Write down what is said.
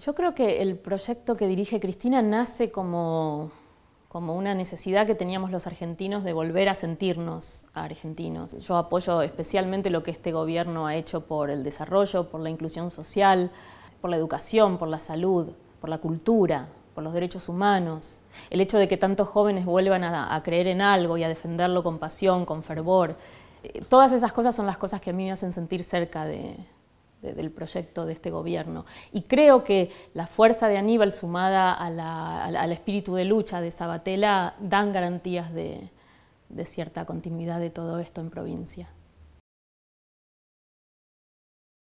Yo creo que el proyecto que dirige Cristina nace como, una necesidad que teníamos los argentinos de volver a sentirnos argentinos. Yo apoyo especialmente lo que este gobierno ha hecho por el desarrollo, por la inclusión social, por la educación, por la salud, por la cultura, por los derechos humanos. El hecho de que tantos jóvenes vuelvan a creer en algo y a defenderlo con pasión, con fervor. Eh, todas esas cosas son las cosas que a mí me hacen sentir cerca de, del proyecto de este gobierno. Y creo que la fuerza de Aníbal sumada al espíritu de lucha de Sabatella dan garantías de, de cierta continuidad de todo esto en provincia.